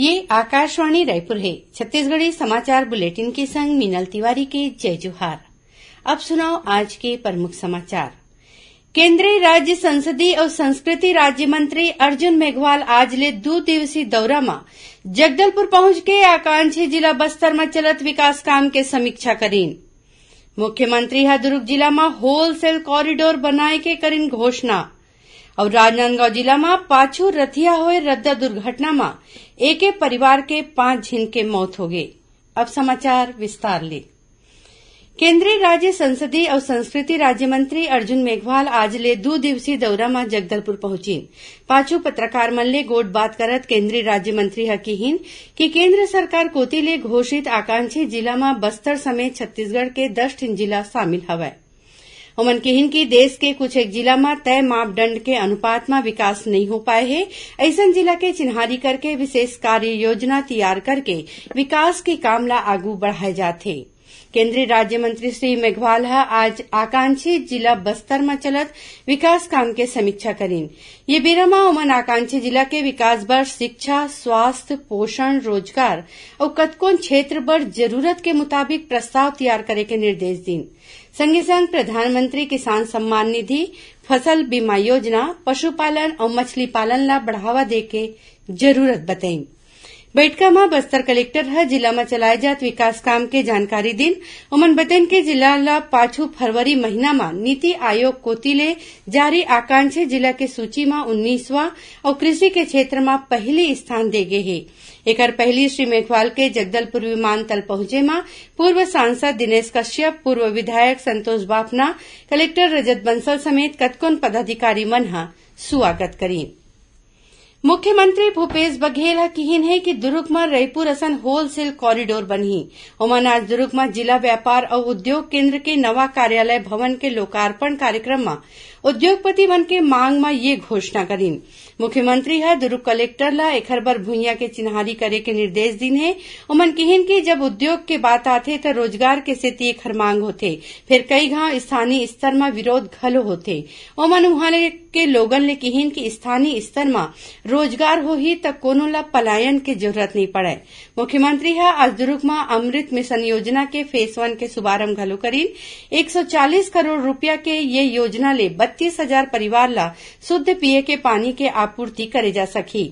ये आकाशवाणी रायपुर है छत्तीसगढ़ी समाचार बुलेटिन के संग मीनल तिवारी के जय जोहार अब सुनाओ आज के प्रमुख समाचार केंद्रीय राज्य संसदीय और संस्कृति राज्य मंत्री अर्जुन मेघवाल आज ले दो दिवसीय दौरा में जगदलपुर पहुंच के आकांक्षी जिला बस्तर में चलत विकास काम के समीक्षा करें मुख्यमंत्री हा दुर्ग जिला में होलसेल कॉरिडोर बनाए के करीन घोषणा और राजनांदगांव जिला में पाछू रथिया हुए रद्द दुर्घटना में एक एक परिवार के पांच झिन के मौत हो गई अब समाचार विस्तार ले केंद्रीय राज्य संसदीय और संस्कृति राज्य मंत्री अर्जुन मेघवाल आज ले दो दिवसीय दौरा में जगदलपुर पहुंची पाछू पत्रकार मन ले गोट बात करत केंद्रीय राज्य मंत्री हकी हकीहीन कि केंद्र सरकार कोती ले घोषित आकांक्षी जिला में बस्तर समेत छत्तीसगढ़ के दस जिला शामिल हवा હમન કહીन कि देश के कुछ एक जिला में तय मापदंड के अनुपात में विकास नहीं हो पाए है ऐसा जिला के चिन्हारी करके विशेष कार्य योजना तैयार करके विकास के काम ला आगू बढ़ाए जाते केंद्रीय राज्य मंत्री श्री मेघवाल आज आकांक्षी जिला बस्तर में चलत विकास काम के समीक्षा करें ये बेरा उमन आकांक्षी जिला के विकास पर शिक्षा स्वास्थ्य पोषण रोजगार और कतकोन क्षेत्र पर जरूरत के मुताबिक प्रस्ताव तैयार करे के निर्देश दिन संगे संग प्रधानमंत्री किसान सम्मान निधि फसल बीमा योजना पशुपालन और मछली पालन ला बढ़ावा दे के जरूरत बताई बैठका में बस्तर कलेक्टर है जिला में चलाये जात विकास काम के जानकारी दिन उमन बतेन के जिला ला पाछू फरवरी महीना में नीति आयोग कोती ले जारी आकांक्षी जिला के सूची में उन्नीसवा और कृषि के क्षेत्र में पहली स्थान दे गये है एक पहली श्री मेघवाल के जगदलपुर विमानतल पहुंचे मां पूर्व सांसद दिनेश कश्यप पूर्व विधायक संतोष बापना कलेक्टर रजत बंसल समेत कतकोन पदाधिकारी मन स्वागत करी मुख्यमंत्री भूपेश बघेल कहीन है कि दुर्ग में रईपुर असन होलसेल कॉरिडोर बनी ओमन आज दुर्ग में जिला व्यापार और उद्योग केंद्र के नवा कार्यालय भवन के लोकार्पण कार्यक्रम में उद्योगपति ઉદ્યોગપતિ मांग में ये घोषणा करीन मुख्यमंत्री ह दुर्ग कलेक्टर ला एखर बर भुइयां के चिन्हारी करे के निर्देश दिन है उमन केहिन कि जब उद्योग के बात आते तो रोजगार के एक एखर मांग होते फिर कई गांव स्थानीय स्तर में विरोध घलो होते उमन उहां के लोगन ले केहिन कि स्थानीय स्तर में रोजगार हो ही कोनो ला पलायन की जरूरत नहीं पड़े मुख्यमंत्री है आज दुर्ग माँ अमृत मिशन योजना के फेस वन के शुभारंभ घलो करीन एक सौ चालीस करोड़ रूपया के ये योजना ले बत्तीस हजार परिवार ला शुद्ध पिए के पानी के आपूर्ति करे जा सकी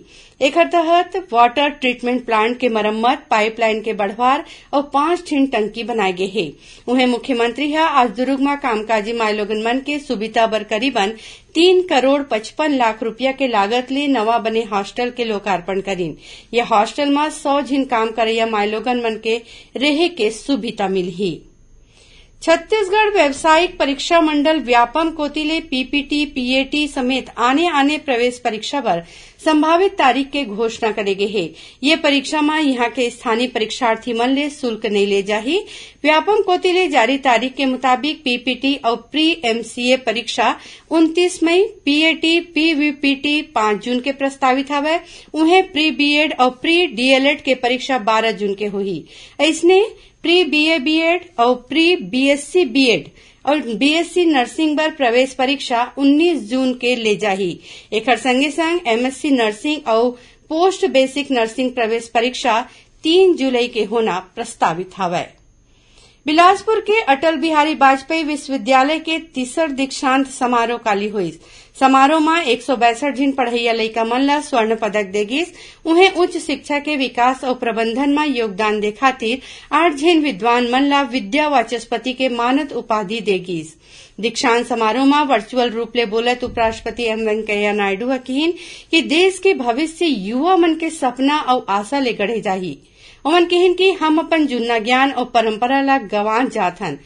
एकर तहत वाटर ट्रीटमेंट प्लांट के मरम्मत पाइपलाइन के बढ़वार और पांच ठिन टंकी बनाए गए है उन्हें मुख्यमंत्री है आज दुर्गमा कामकाजी माइलोगन मन के सुबिता पर करीबन तीन करोड़ पचपन लाख रूपया के लागत ले नवा बने हॉस्टल के लोकार्पण करें यह हॉस्टल में सौ झिन काम करे माइलोगन मन के रहे के सुविधा मिली छत्तीसगढ़ व्यावसायिक परीक्षा मंडल व्यापम कोतिले पीपीटी पीएटी समेत आने आने प्रवेश परीक्षा पर संभावित तारीख के घोषणा करेंगे है ये परीक्षा मां यहां के स्थानीय परीक्षार्थी मन ले शुल्क नहीं ले जाही व्यापम कोती ले जारी तारीख के मुताबिक पीपीटी और प्री एमसीए परीक्षा 29 मई पीएटी पीवीपीटी पांच जून के प्रस्तावित हवे उन्हें प्री बीएड और प्री डीएलएड के परीक्षा बारह जून के हुई इसने प्री बीए बीएड और प्री बीएससी बीएड और बीएससी नर्सिंग बर प्रवेश परीक्षा 19 जून के ले जाही एकर संगे संग एमएससी नर्सिंग और पोस्ट बेसिक नर्सिंग प्रवेश परीक्षा तीन जुलाई के होना प्रस्तावित हवा बिलासपुर के अटल बिहारी वाजपेयी विश्वविद्यालय के तीसर दीक्षांत समारोह काली हुई समारोह में एक सौ बैसठ झीन पढ़ैया लइका मन ला स्वर्ण पदक देगिस उन्हें उच्च शिक्षा के विकास और प्रबंधन में योगदान दे खातिर आठ झीन विद्वान मन ला विद्या वाचस्पति के मानद उपाधि देगी दीक्षांत समारोह में वर्चुअल रूप ले बोलत उपराष्ट्रपति एम वेंकैया नायडू हकीन कि देश के भविष्य युवा मन के सपना और आशा ले गढ़े जाही ओमन कहन की हम अपन जुन्ना ज्ञान और परंपरा ला गवान जाथन हन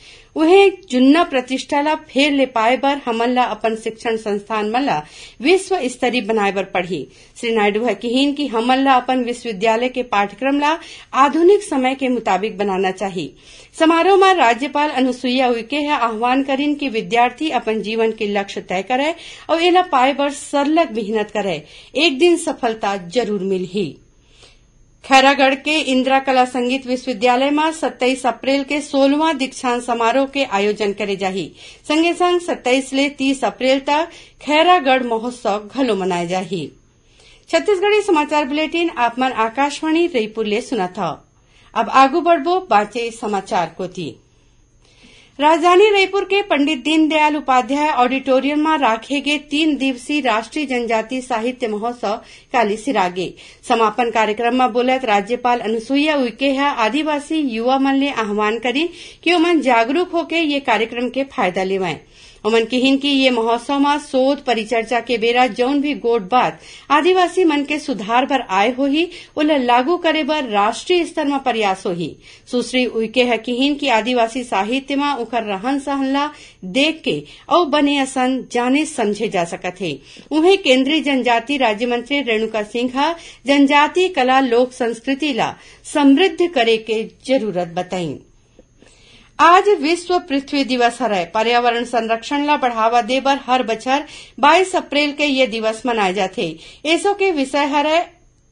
उहे जुन्ना प्रतिष्ठा ला फेर ले पाए बर हमन ला अपन शिक्षण संस्थान मन ला विश्व स्तरीय बनाए बर पढ़ी श्री नायडू है किहीन कि हमन ला अपन विश्वविद्यालय के पाठ्यक्रम ला आधुनिक समय के मुताबिक बनाना चाहिए समारोह में राज्यपाल अनुसुईया उइके है आह्वान करीन कि विद्यार्थी अपन जीवन के लक्ष्य तय करे और एला पाए बर सरलग मेहनत करे एक दिन सफलता जरूर मिलही खैरागढ़ के इंदिरा कला संगीत विश्वविद्यालय में सत्ताईस अप्रैल के सोलवा दीक्षांत समारोह के आयोजन करे जा संगे संग सत्ताईस ले तीस अप्रैल तक खैरागढ़ महोत्सव घलो मनाए जा छत्तीसगढ़ी समाचार बुलेटिन आपमन आकाशवाणी रायपुर ले सुना था अब आगू बढ़बो बाचे समाचार को थी। राजधानी रायपुर के पंडित दीनदयाल उपाध्याय ऑडिटोरियम में राखे गये तीन दिवसीय राष्ट्रीय जनजाति साहित्य महोत्सव काली सिरागे समापन कार्यक्रम में बोलत राज्यपाल अनुसुईया उइके है आदिवासी युवा मन ने आह्वान करी कि वो मन जागरूक होकर ये कार्यक्रम के फायदा लेवाएं उमन किहिन की ये महोत्सव शोध परिचर्चा માં શોધ પરિચર્ચા કે બેરા જૌન ભી ગોટ બાત આદિવાસી મન કે સુધાર પર આય હોહી ઉલ લાગુ કરે બર રાષ્ટ્રીય સ્તરમાં પ્રયાસ सुश्री उइके है હકીહીન की आदिवासी साहित्य में उखर रहन सहन ला देख के और बने असन जाने समझे जा सकते है उन्हें केंद्रीय जनजाति राज्य मंत्री रेणुका सिंह जनजातीय कला लोक संस्कृति ला समृद्ध करे के जरूरत बताई आज विश्व पृथ्वी दिवस है पर्यावरण संरक्षण ला बढ़ावा दे बर हर बछर 22 अप्रैल के ये दिवस मनाए जाते ऐसो के विषय हर है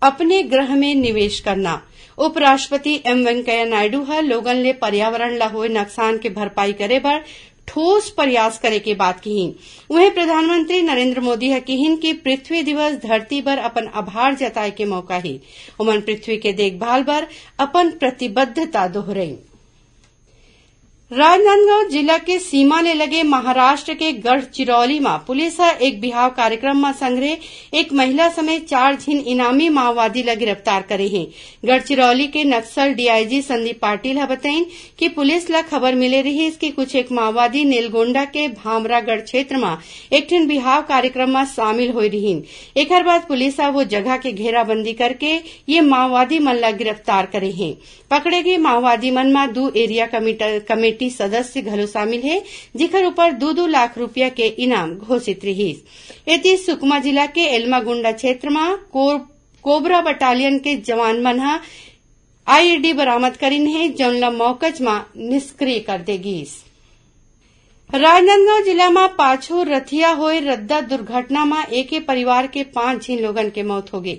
अपने ग्रह में निवेश करना उपराष्ट्रपति एम वेंकैया नायडू है लोगन ले पर्यावरण ला हुए नुकसान के भरपाई करे बर ठोस प्रयास करे के बात कही वहीं प्रधानमंत्री नरेंद्र मोदी है किहिन कि पृथ्वी दिवस धरती पर अपन आभार जताए के मौका ही उमन पृथ्वी के देखभाल पर अपन प्रतिबद्धता दोहराई राजनांदगांव जिला के सीमा ने लगे महाराष्ट्र के गढ़चिरौली में पुलिस एक बिहाव कार्यक्रम में संग्रह एक महिला समेत चार ચાર इनामी माओवादी માઓવાદીલા गिरफ्तार करे हैं गढ़चिरौली के नक्सल डीआईजी संदीप पाटिल है बताई कि पुलिस ला खबर मिले रही कि कुछ एक माओवादी नीलगोंडा के भामरागढ़ क्षेत्र एक ठिन बिहाव कार्यक्रम में शामिल हो रही एक बाद पुलिस वो जगह के घेराबंदी करके ये माओवादी मन गिरफ्तार करे है पकड़े गये माओवादी मन में दो एरिया कमेटी कमेटी सदस्य घलो शामिल है जिखर ऊपर दू दू लाख रूपया के इनाम घोषित रही एति सुकमा जिला के एल्मागुंडा क्षेत्र में कोबरा बटालियन के जवान मन आईईडी बरामद करीन है जौन मौकज मा निष्क्रिय कर देगी जिला में पाछो रथिया હોए रद्दा दुर्घटना में एक ही परिवार के पांच छीन लोगन के मौत हो गई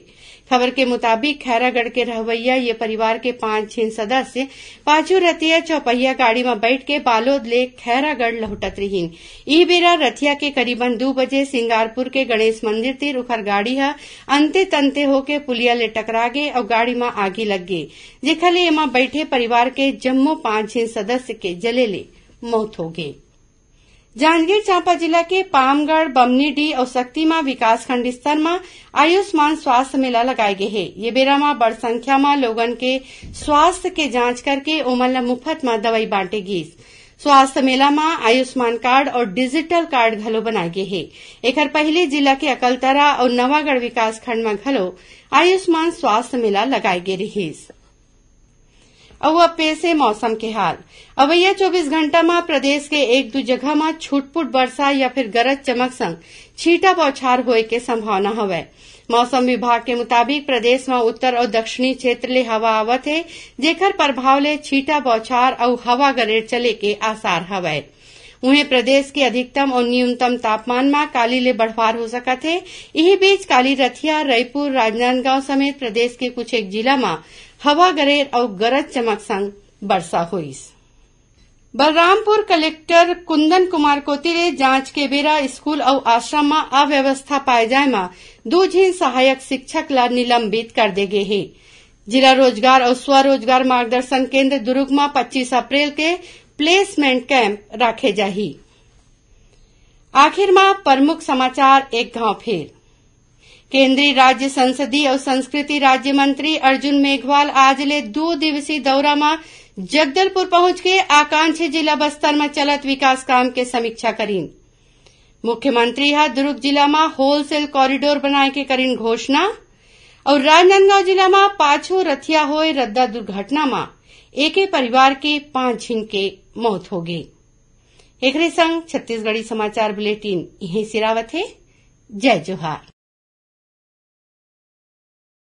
खबर के मुताबिक खैरागढ़ के रहवैया ये परिवार के पांच छीन सदस्य पाछो रथिया चौपहिया गाड़ी में बैठ के बालोद ले खैरागढ़ लौटत रहीन ई बेरा रथिया के करीबन दो बजे सिंगारपुर के गणेश मंदिर तीर उखर गाड़ी है अंते तंते होके पुलिया ले टकरा गये और गाड़ी में आगे लग गई जेखर एमा बैठे परिवार के जम्मो पांच छीन सदस्य के जले ले मौत हो गयी जांजगीर चांपा जिला के पामगढ़ और બમનીડી विकासखंड स्तर में आयुष्मान स्वास्थ्य मेला लगाए गए है ये बेरा में बड़ संख्या में लोगन के स्वास्थ्य के जांच करके उमल मुफ्त में दवाई बांटे गिस स्वास्थ्य मेला में आयुष्मान कार्ड और डिजिटल कार्ड घलो बनाए गये है एक पहले जिला के अकलतरा और नवागढ़ विकासखंड में घलो आयुष्मान स्वास्थ्य मेला लगाए गे रहिस अब अब पेसे मौसम के हाल अवैया चौबीस घंटा में प्रदेश के एक दू जगह में छुटपुट वर्षा या फिर गरज चमक संग छीटा बौछार हो के संभावना हवय मौसम विभाग के मुताबिक प्रदेश में उत्तर और दक्षिणी क्षेत्र ले हवा आवत है जेकर प्रभाव ले छीटा बौछार और हवा गरेड़ चले के आसार हवय वहीं प्रदेश के अधिकतम और न्यूनतम तापमान में काली ले बढ़वार हो सका थे यही बीच काली रथिया रायपुर राजनांदगांव समेत प्रदेश के कुछ एक जिला में हवा गरेर और गरज चमक संग वर्षा हुई बलरामपुर कलेक्टर कुंदन कुमार कोतिरे जांच के बेरा स्कूल और आश्रम में अव्यवस्था पाए जाए मा दू झीन सहायक शिक्षक ला निलंबित कर देगे है जिला रोजगार और स्वरोजगार मार्गदर्शन केंद्र दुर्ग में पच्चीस अप्रैल के प्लेसमेंट कैंप रखे जाही आखिर में प्रमुख समाचार एक गांव फिर केंद्रीय राज्य संसदीय और संस्कृति राज्य मंत्री अर्जुन मेघवाल ले दो दिवसीय दौरा में जगदलपुर पहुंच के आकांक्षी जिला बस्तर में चलत विकास काम के समीक्षा करी मुख्यमंत्री है दुर्ग जिला में होलसेल कॉरिडोर बनाए के करीन घोषणा और राजनांदगांव जिला में पाछो रथिया होए रद्दा दुर्घटना में एक परिवार के पांच झीन के मौत हो गई एक संग छत्तीसगढ़ी समाचार बुलेटिन यही सिरावत है जय जोहार